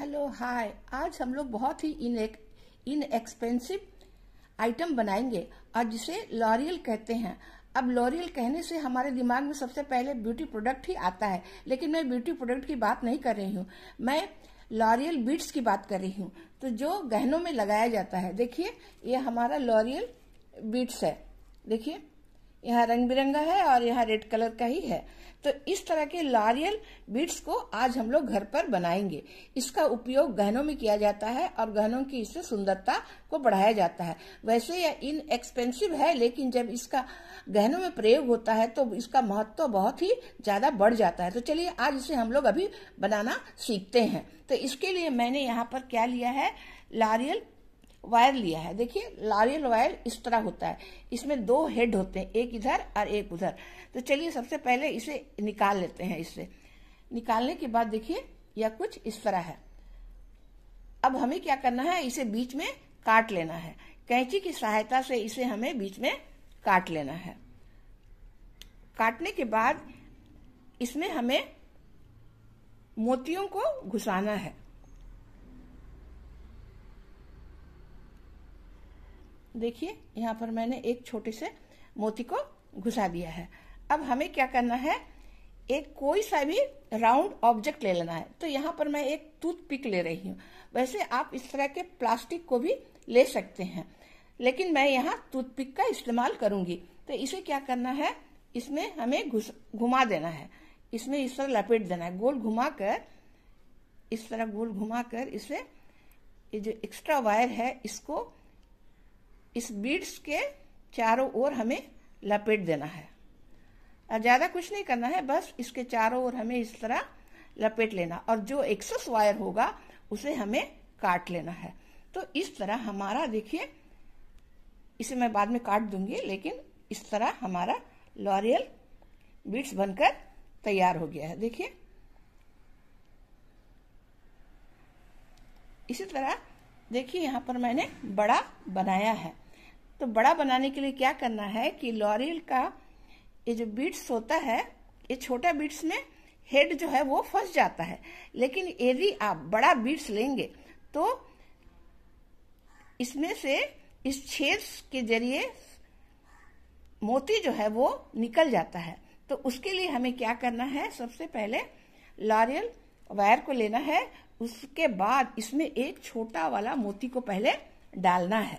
hello hi आज हम लोग बहुत ही इन इनएक्सपेंसिव आइटम बनाएंगे और जिसे लॉरियल कहते हैं अब लॉरियल कहने से हमारे दिमाग में सबसे पहले ब्यूटी प्रोडक्ट ही आता है लेकिन मैं ब्यूटी प्रोडक्ट की बात नहीं कर रही हूँ मैं लॉरियल बीट्स की बात कर रही हूँ तो जो गहनों में लगाया जाता है देखिए ये हमारा लॉरियल बीट्स है देखिए यहाँ रंग बिरंगा है और यहाँ रेड कलर का ही है तो इस तरह के लॉरियल बीड्स को आज हम लोग घर पर बनाएंगे इसका उपयोग गहनों में किया जाता है और गहनों की इससे सुंदरता को बढ़ाया जाता है वैसे यह इन एक्सपेंसिव है लेकिन जब इसका गहनों में प्रयोग होता है तो इसका महत्व तो बहुत ही ज्यादा बढ़ जाता है तो चलिए आज इसे हम लोग अभी बनाना सीखते हैं तो इसके लिए मैंने यहाँ पर क्या लिया है लॉरियल वायर लिया है देखिए लारियल वायर इस तरह होता है इसमें दो हेड होते हैं एक इधर और एक उधर तो चलिए सबसे पहले इसे निकाल लेते हैं इससे निकालने के बाद देखिए यह कुछ इस तरह है अब हमें क्या करना है इसे बीच में काट लेना है कैंची की सहायता से इसे हमें बीच में काट लेना है काटने के बाद इसमें हमें मोतियों को घुसाना है देखिए यहाँ पर मैंने एक छोटे से मोती को घुसा दिया है अब हमें क्या करना है एक कोई सा भी राउंड ऑब्जेक्ट ले लेना है तो यहाँ पर मैं एक टूथ पिक ले रही हूँ वैसे आप इस तरह के प्लास्टिक को भी ले सकते हैं लेकिन मैं यहाँ टूथ पिक का इस्तेमाल करूंगी तो इसे क्या करना है इसमें हमें घुमा देना है इसमें इस तरह लपेट देना है गोल घुमाकर इस तरह गोल घुमाकर इसे ये जो एक्स्ट्रा वायर है इसको इस बीड्स के चारों ओर हमें लपेट देना है ज़्यादा कुछ नहीं करना है बस इसके चारों ओर हमें इस तरह लपेट लेना और जो एक्सेस वायर होगा उसे हमें काट लेना है तो इस तरह हमारा देखिए इसे मैं बाद में काट दूंगी लेकिन इस तरह हमारा लॉरियल बीट्स बनकर तैयार हो गया है देखिए इसी तरह देखिए यहाँ पर मैंने बड़ा बनाया है तो बड़ा बनाने के लिए क्या करना है कि लॉरियल का ये जो बीट्स होता है ये छोटा बीट्स में हेड जो है वो फंस जाता है लेकिन यदि आप बड़ा बीट्स लेंगे तो इसमें से इस छेद के जरिए मोती जो है वो निकल जाता है तो उसके लिए हमें क्या करना है सबसे पहले लॉरियल वायर को लेना है उसके बाद इसमें एक छोटा वाला मोती को पहले डालना है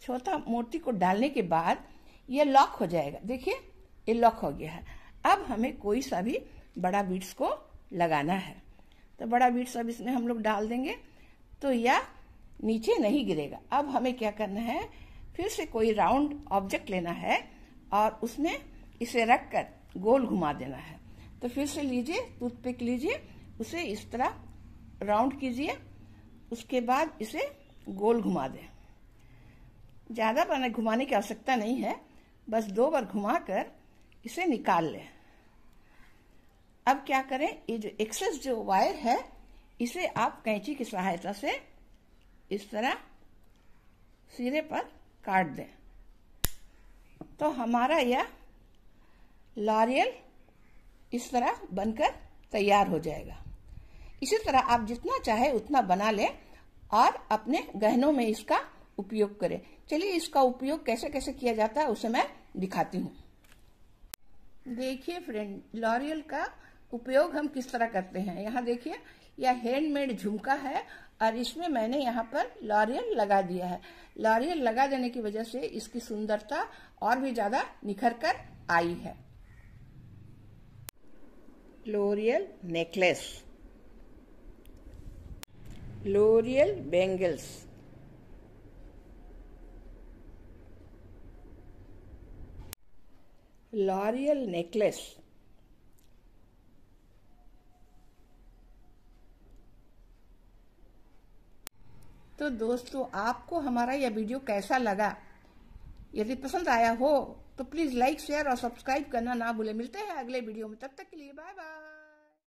छोटा मूर्ति को डालने के बाद यह लॉक हो जाएगा देखिए ये लॉक हो गया है अब हमें कोई सा भी बड़ा बीट्स को लगाना है तो बड़ा बीट्स अब इसमें हम लोग डाल देंगे तो यह नीचे नहीं गिरेगा अब हमें क्या करना है फिर से कोई राउंड ऑब्जेक्ट लेना है और उसमें इसे रख कर गोल घुमा देना है तो फिर से लीजिए पिक लीजिए उसे इस तरह राउंड कीजिए उसके बाद इसे गोल घुमा दें ज़्यादा बार घुमाने की आवश्यकता नहीं है बस दो बार घुमाकर इसे निकाल लें अब क्या करें ये जो एक्सेस जो वायर है इसे आप कैंची की सहायता से इस तरह सिरे पर काट दें तो हमारा यह लॉरियल इस तरह बनकर तैयार हो जाएगा इसी तरह आप जितना चाहे उतना बना लें और अपने गहनों में इसका उपयोग करें चलिए इसका उपयोग कैसे कैसे किया जाता है उसे मैं दिखाती हूँ देखिए फ्रेंड लॉरियल का उपयोग हम किस तरह करते हैं यहाँ देखिए यह हैंडमेड झुमका है और इसमें मैंने यहाँ पर लॉरियल लगा दिया है लॉरियल लगा देने की वजह से इसकी सुंदरता और भी ज्यादा निखर कर आई है L'Oreal necklace L'Oreal bangles L'Oreal necklace तो दोस्तों आपको हमारा यह वीडियो कैसा लगा यदि पसंद आया हो तो प्लीज लाइक शेयर और सब्सक्राइब करना ना भूले मिलते हैं अगले वीडियो में तब तक के लिए बाय बाय